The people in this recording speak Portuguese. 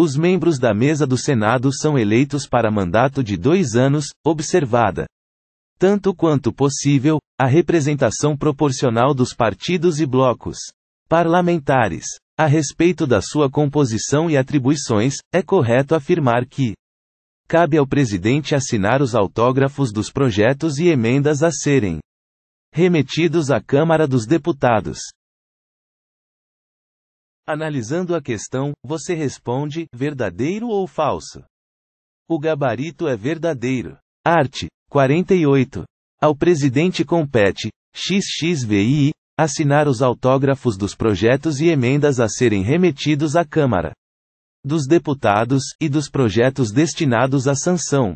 Os membros da mesa do Senado são eleitos para mandato de dois anos, observada, tanto quanto possível, a representação proporcional dos partidos e blocos parlamentares. A respeito da sua composição e atribuições, é correto afirmar que cabe ao presidente assinar os autógrafos dos projetos e emendas a serem remetidos à Câmara dos Deputados. Analisando a questão, você responde: verdadeiro ou falso? O gabarito é verdadeiro. Art. 48. Ao presidente compete, XXVI, assinar os autógrafos dos projetos e emendas a serem remetidos à Câmara dos deputados e dos projetos destinados à sanção,